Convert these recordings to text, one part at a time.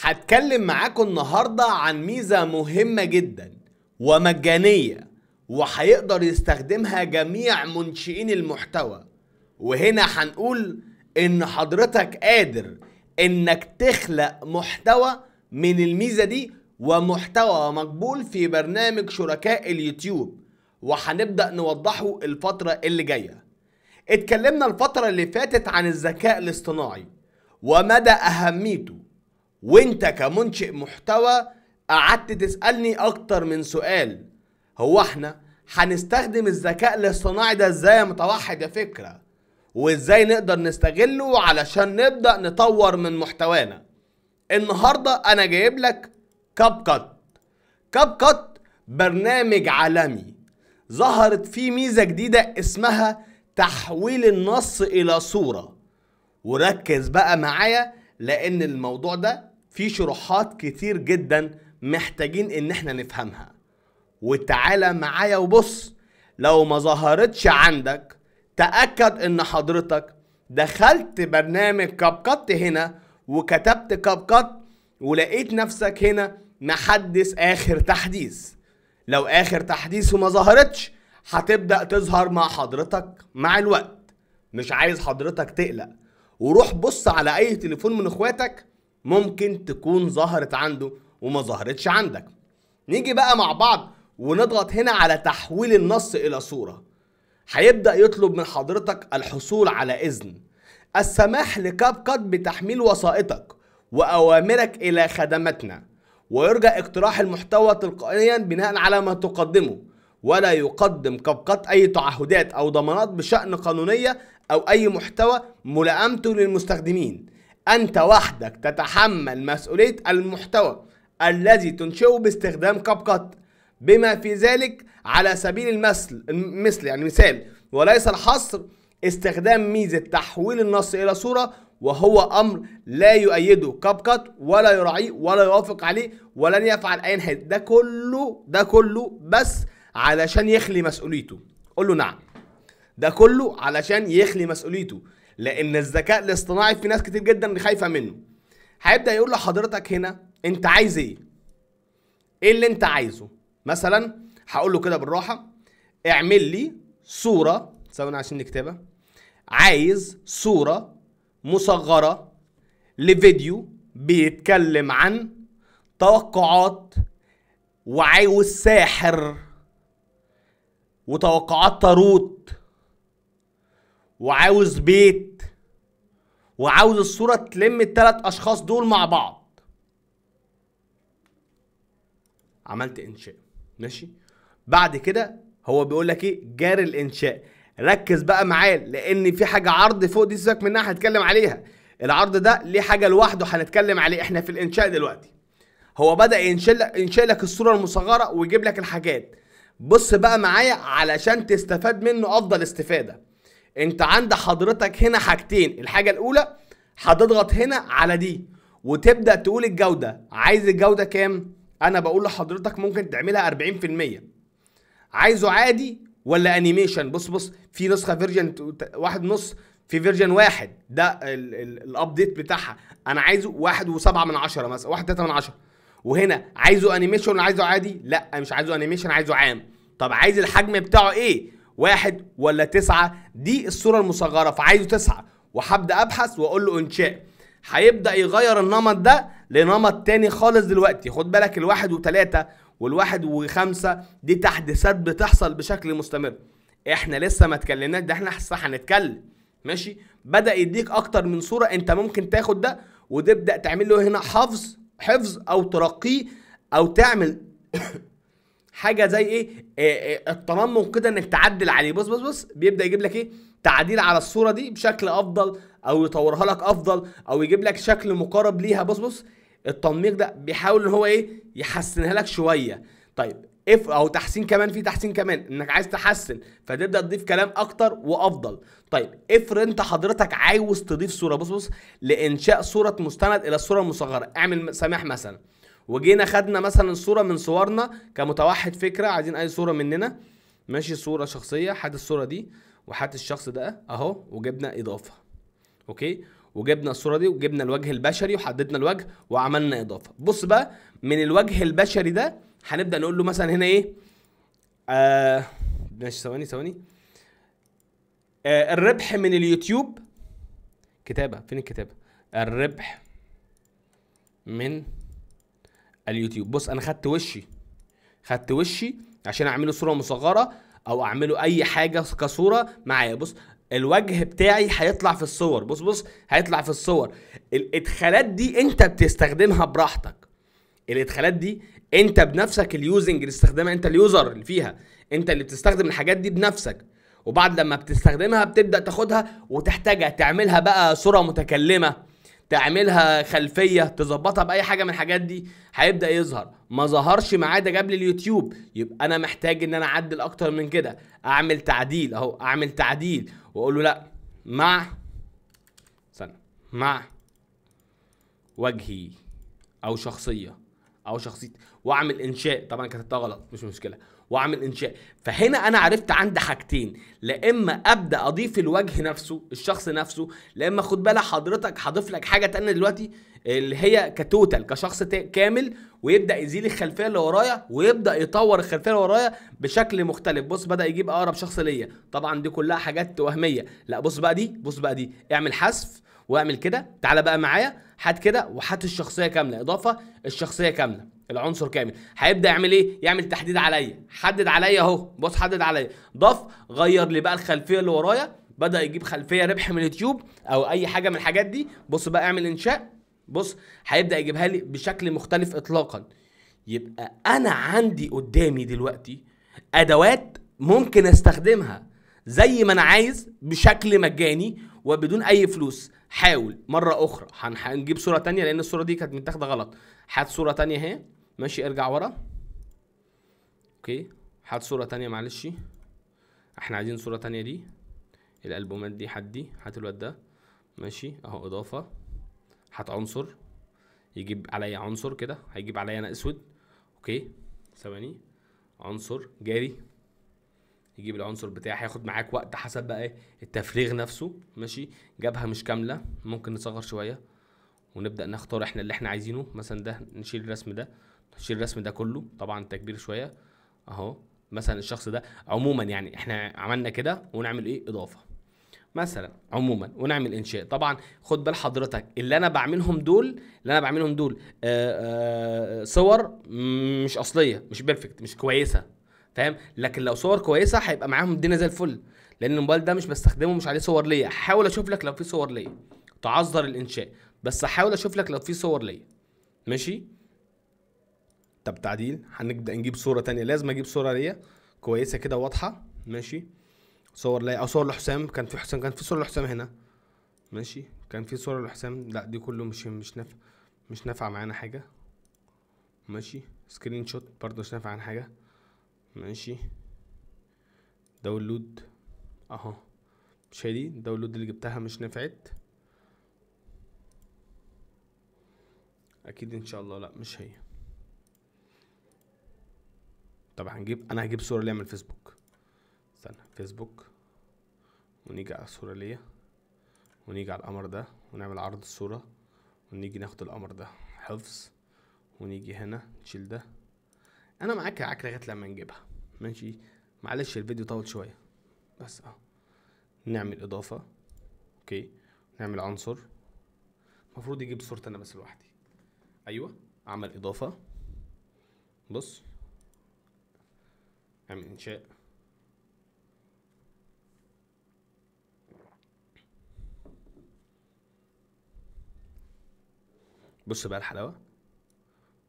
هتكلم معاكم النهارده عن ميزة مهمة جدا ومجانية وهيقدر يستخدمها جميع منشئين المحتوى وهنا هنقول ان حضرتك قادر انك تخلق محتوى من الميزة دي ومحتوى مقبول في برنامج شركاء اليوتيوب وهنبدأ نوضحه الفترة اللي جاية اتكلمنا الفترة اللي فاتت عن الذكاء الاصطناعي ومدى أهميته وانت كمنشئ محتوى قعدت تسالني اكتر من سؤال هو احنا هنستخدم الذكاء الاصطناعي ده ازاي يا متوحد يا فكره وازاي نقدر نستغله علشان نبدا نطور من محتوانا النهارده انا جايب لك كاب كات كاب كات برنامج عالمي ظهرت فيه ميزه جديده اسمها تحويل النص الى صوره وركز بقى معايا لان الموضوع ده في شروحات كتير جدا محتاجين ان احنا نفهمها وتعالى معايا وبص لو ما ظهرتش عندك تأكد ان حضرتك دخلت برنامج كابكات هنا وكتبت كابكات ولقيت نفسك هنا محدث اخر تحديث لو اخر تحديث وما ظهرتش هتبدأ تظهر مع حضرتك مع الوقت مش عايز حضرتك تقلق وروح بص على اي تليفون من اخواتك ممكن تكون ظهرت عنده وما ظهرتش عندك نيجي بقى مع بعض ونضغط هنا على تحويل النص الى صوره هيبدا يطلب من حضرتك الحصول على اذن السماح لكاب كات بتحميل وسائطك واوامرك الى خدمتنا ويرجى اقتراح المحتوى تلقائيا بناء على ما تقدمه ولا يقدم كات اي تعهدات او ضمانات بشان قانونيه او اي محتوى ملائمته للمستخدمين أنت وحدك تتحمل مسؤولية المحتوى الذي تنشئه باستخدام كاب كات بما في ذلك على سبيل المثل مثل يعني مثال وليس الحصر استخدام ميزة تحويل النص إلى صورة وهو أمر لا يؤيده كاب كات ولا يراعيه ولا يوافق عليه ولن يفعل أي حاجة ده كله ده كله بس علشان يخلي مسؤوليته قول له نعم ده كله علشان يخلي مسؤوليته لان الذكاء الاصطناعي في ناس كتير جدا خايفه منه هيبدا يقول لحضرتك هنا انت عايز ايه ايه اللي انت عايزه مثلا هقول له كده بالراحه اعمل لي صوره ثواني عشان نكتبها عايز صوره مصغره لفيديو بيتكلم عن توقعات وعايز ساحر وتوقعات تاروت وعاوز بيت وعاوز الصورة تلم التلات أشخاص دول مع بعض عملت إنشاء ماشي بعد كده هو بيقول لك إيه جاري الإنشاء ركز بقى معايا لأن في حاجة عرض فوق دي سيبك منها هنتكلم عليها العرض ده ليه حاجة لوحده هنتكلم عليه إحنا في الإنشاء دلوقتي هو بدأ ينشئ لك الصورة المصغرة ويجيب لك الحاجات بص بقى معايا علشان تستفاد منه أفضل استفادة انت عند حضرتك هنا حاجتين الحاجه الاولى هتضغط هنا على دي وتبدا تقول الجوده عايز الجوده كام انا بقول لحضرتك ممكن تعملها 40% عايزه عادي ولا انيميشن بص بص في نسخه فيرجن واحد نص في فيرجن واحد ده الابديت بتاعها انا عايزه واحد وسبعة من عشرة مثلا واحد تلاتة من عشرة وهنا عايزه انيميشن ولا عايزه عادي لا مش عايزه انيميشن عايزه عام طب عايز الحجم بتاعه ايه واحد ولا تسعة دي الصورة المصغرة فعايزه تسعة وهبدأ أبحث وأقول له إنشاء هيبدأ يغير النمط ده لنمط تاني خالص دلوقتي خد بالك الواحد وتلاتة والواحد وخمسة دي تحديثات بتحصل بشكل مستمر احنا لسه ما اتكلمناش ده احنا لسه هنتكلم ماشي بدأ يديك أكتر من صورة أنت ممكن تاخد ده وتبدأ تعمل له هنا حفظ حفظ أو ترقيه أو تعمل حاجه زي ايه, إيه آه، آه، التنمق كده انك تعدل عليه بص بص بص بيبدا يجيب لك ايه تعديل على الصوره دي بشكل افضل او يطورها لك افضل او يجيب لك شكل مقارب ليها بص بص التنميق ده بيحاول ان هو ايه يحسنها لك شويه طيب اف او تحسين كمان في تحسين كمان انك عايز تحسن فتبدا تضيف كلام اكتر وافضل طيب افرض انت حضرتك عاوز تضيف صوره بص بص لانشاء صوره مستند الى الصوره المصغره اعمل سماح مثلا وجينا خدنا مثلا صوره من صورنا كمتوحد فكره عايزين اي صوره مننا ماشي صوره شخصيه حد الصوره دي وحد الشخص ده اهو وجبنا اضافه اوكي وجبنا الصوره دي وجبنا الوجه البشري وحددنا الوجه وعملنا اضافه بص بقى من الوجه البشري ده هنبدا نقول له مثلا هنا ايه آه ماشي ثواني ثواني آه الربح من اليوتيوب كتابه فين الكتابه الربح من اليوتيوب بص انا خدت وشي خدت وشي عشان اعمله صوره مصغره او اعمله اي حاجه كصوره معايا بص الوجه بتاعي هيطلع في الصور بص بص هيطلع في الصور الادخالات دي انت بتستخدمها براحتك الادخالات دي انت بنفسك اليوزنج اللي استخدمها انت اليوزر اللي فيها انت اللي بتستخدم الحاجات دي بنفسك وبعد لما بتستخدمها بتبدا تاخدها وتحتاجها تعملها بقى صوره متكلمه تعملها خلفيه تظبطها باي حاجه من الحاجات دي هيبدا يظهر ما ظهرش معاه ده قبل اليوتيوب يبقى انا محتاج ان انا اعدل اكتر من كده اعمل تعديل اهو اعمل تعديل واقول له لا مع استنى مع وجهي او شخصيه او شخصيتي واعمل انشاء طبعا كتبتها غلط مش مشكله واعمل انشاء فهنا انا عرفت عندي حاجتين لا اما ابدا اضيف الوجه نفسه الشخص نفسه لا اما خد بالك حضرتك هضيف لك حاجه تانية دلوقتي اللي هي كتوتال كشخص كامل ويبدا يزيل الخلفيه اللي ورايا ويبدا يطور الخلفيه اللي ورايا بشكل مختلف بص بدا يجيب اقرب شخص ليا طبعا دي كلها حاجات وهميه لا بص بقى دي بص بقى دي اعمل حذف واعمل كده تعالى بقى معايا هات كده وهات الشخصيه كامله اضافه الشخصيه كامله العنصر كامل هيبدا يعمل ايه يعمل تحديد عليا حدد عليا اهو بص حدد عليا ضاف غير لي بقى الخلفيه اللي ورايا بدا يجيب خلفيه ربح من اليوتيوب او اي حاجه من الحاجات دي بص بقى اعمل انشاء بص هيبدا يجيبها لي بشكل مختلف اطلاقا يبقى انا عندي قدامي دلوقتي ادوات ممكن استخدمها زي ما انا عايز بشكل مجاني وبدون اي فلوس حاول مره اخرى هنجيب صوره تانية لان الصوره دي كانت متاخده غلط هات صوره تانية اهي ماشي ارجع ورا اوكي هات صورة تانية معلش احنا عايزين صورة تانية دي الالبومات دي هات دي هات الواد ده ماشي اهو اضافة هات عنصر يجيب عليا عنصر كده هيجيب عليا انا اسود اوكي ثواني عنصر جاري يجيب العنصر بتاعي هياخد معاك وقت حسب بقى ايه التفريغ نفسه ماشي جابها مش كامله ممكن نصغر شويه ونبدا نختار احنا اللي احنا عايزينه مثلا ده نشيل الرسم ده تشيل الرسم ده كله طبعا تكبير شويه اهو مثلا الشخص ده عموما يعني احنا عملنا كده ونعمل ايه اضافه مثلا عموما ونعمل انشاء طبعا خد بال حضرتك اللي انا بعملهم دول اللي انا بعملهم دول آآ آه، آآ آه، صور مش اصليه مش بيرفكت مش كويسه فاهم لكن لو صور كويسه هيبقى معاهم الدنيا زي الفل لان الموبايل ده مش بستخدمه مش عليه صور ليا هحاول اشوف لك لو في صور ليا تعذر الانشاء بس هحاول اشوف لك لو في صور ليا ماشي طب تعديل هنبدا نجيب صوره تانية لازم اجيب صوره ليا كويسه كده واضحه ماشي صور ليا او صور لحسام كان في حسام كان في صوره لحسام هنا ماشي كان في صوره لحسام لا دي كله مش مش نافع مش نافعه معانا حاجه ماشي سكرين شوت برضه مش نافع عن حاجه ماشي داونلود اهو مش هي دي الداونلود اللي جبتها مش نفعت اكيد ان شاء الله لا مش هي طب هنجيب انا هجيب صوره ليا من الفيسبوك استنى فيسبوك ونيجي على الصوره ليا ونيجي على القمر ده ونعمل عرض الصوره ونيجي ناخد القمر ده حفظ ونيجي هنا نشيل ده انا معاك يا عك لغايه لما نجيبها ماشي معلش الفيديو طول شويه بس اهو نعمل اضافه اوكي نعمل عنصر المفروض يجيب صورتي انا بس لوحدي ايوه عمل اضافه بص اعمل يعني انشاء بص بقى الحلاوه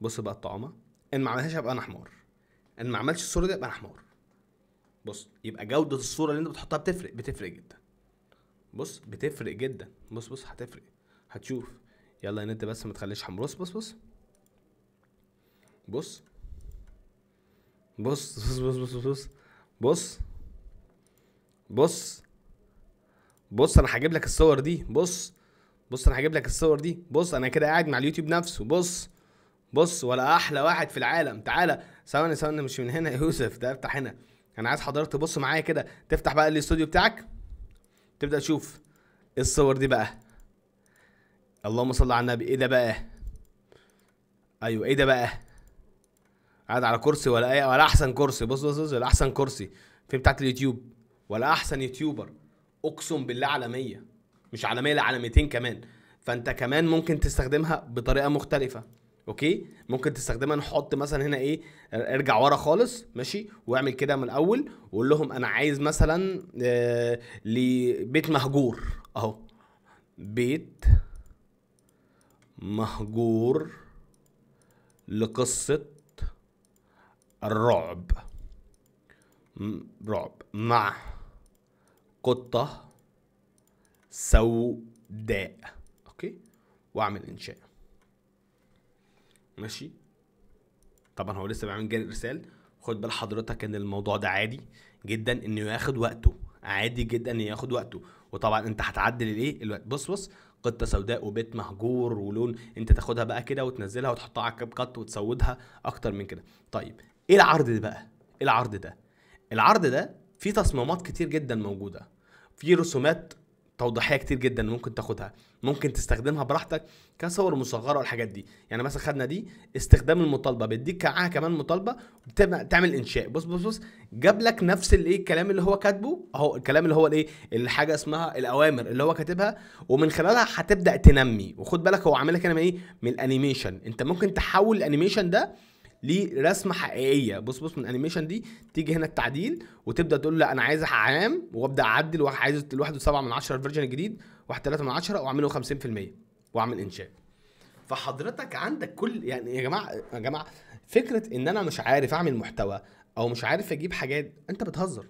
بص بقى الطعامه ان ما عملهاش هبقى انا حمار ان ما عملش الصوره دي يبقى انا حمار بص يبقى جوده الصوره اللي انت بتحطها بتفرق بتفرق جدا بص بتفرق جدا بص بص هتفرق هتشوف يلا ان انت بس ما تخليش حمار بص بص بص بص بص بص بص بص بص بص بص انا هجيب لك الصور دي بص بص انا هجيب لك الصور دي بص انا كده قاعد مع اليوتيوب نفسه بص بص ولا احلى واحد في العالم تعالى ثواني ثواني مش من هنا يا يوسف ده افتح هنا انا عايز حضرتك تبص معايا كده تفتح بقى الاستوديو بتاعك تبدا تشوف الصور دي بقى اللهم صل على النبي ايه ده بقى ايوه ايه ده بقى قاعد على كرسي ولا اي ولا احسن كرسي بص بص بص ولا احسن كرسي في بتاعت اليوتيوب ولا احسن يوتيوبر اقسم بالله عالميه مش عالميه لا عالميتين كمان فانت كمان ممكن تستخدمها بطريقه مختلفه اوكي ممكن تستخدمها نحط مثلا هنا ايه ارجع ورا خالص ماشي واعمل كده من الاول وقول لهم انا عايز مثلا آه لبيت مهجور اهو بيت مهجور لقصه الرعب رعب مع قطة سوداء اوكي واعمل انشاء ماشي طبعا هو لسه بيعمل جاني ارسال خد بال حضرتك ان الموضوع ده عادي جدا انه ياخد وقته عادي جدا انه ياخد وقته وطبعا انت هتعدل الايه الوقت بص بص قطه سوداء وبيت مهجور ولون انت تاخدها بقى كده وتنزلها وتحطها على كاب كات وتسودها اكتر من كده طيب ايه العرض ده بقى ايه العرض ده العرض ده فيه تصميمات كتير جدا موجوده في رسومات توضيحيه كتير جدا ممكن تاخدها ممكن تستخدمها براحتك كصور مصغره والحاجات دي يعني مثلا خدنا دي استخدام المطالبه بيديك معاها كمان مطالبه تعمل انشاء بص بص بص جاب لك نفس الايه الكلام اللي هو كاتبه اهو الكلام اللي هو الايه الحاجه اسمها الاوامر اللي هو كاتبها ومن خلالها هتبدا تنمي وخد بالك هو عامل لك من ايه من الانيميشن انت ممكن تحول الانيميشن ده لرسمه حقيقيه بص بص من الانيميشن دي تيجي هنا التعديل وتبدا تقول لا انا عايز عام وابدا اعدل وعايز ال 1.7 من الفيرجن الجديد 1.3 من واعمله 50% واعمل انشاء فحضرتك عندك كل يعني يا جماعه يا جماعه فكره ان انا مش عارف اعمل محتوى او مش عارف اجيب حاجات انت بتهزر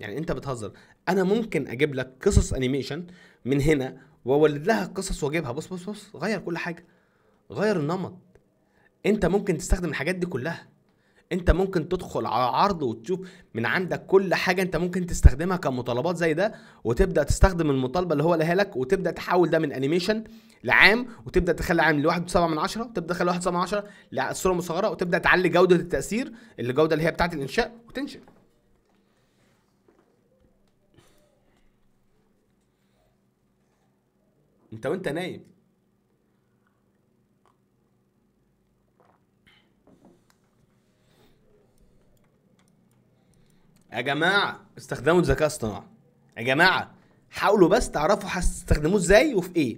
يعني انت بتهزر انا ممكن اجيب لك قصص انيميشن من هنا واولد لها قصص واجيبها بص بص بص غير كل حاجه غير النمط انت ممكن تستخدم الحاجات دي كلها انت ممكن تدخل على عرض وتشوف من عندك كل حاجه انت ممكن تستخدمها كمطالبات زي ده وتبدا تستخدم المطالبه اللي هو لها لك وتبدا تحول ده من انيميشن لعام وتبدا تخلي عام لواحد سبعة من عشرة وتبدا تخلي واحد سبعة من عشرة لصورة مصغرة وتبدا تعلي جوده التاثير اللي الجوده اللي هي بتاعه الانشاء وتنشئ انت وانت نايم يا جماعه استخدموا الذكاء الاصطناعي يا جماعه حاولوا بس تعرفوا هتستخدموه ازاي وفي ايه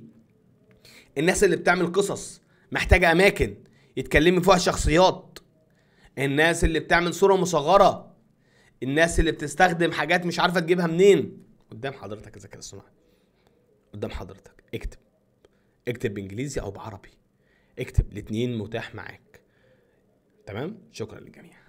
الناس اللي بتعمل قصص محتاجه اماكن يتكلموا فيها شخصيات الناس اللي بتعمل صوره مصغره الناس اللي بتستخدم حاجات مش عارفه تجيبها منين قدام حضرتك الذكاء الاصطناعي قدام حضرتك اكتب اكتب بانجليزي او بعربي اكتب الاتنين متاح معاك تمام شكرا للجميع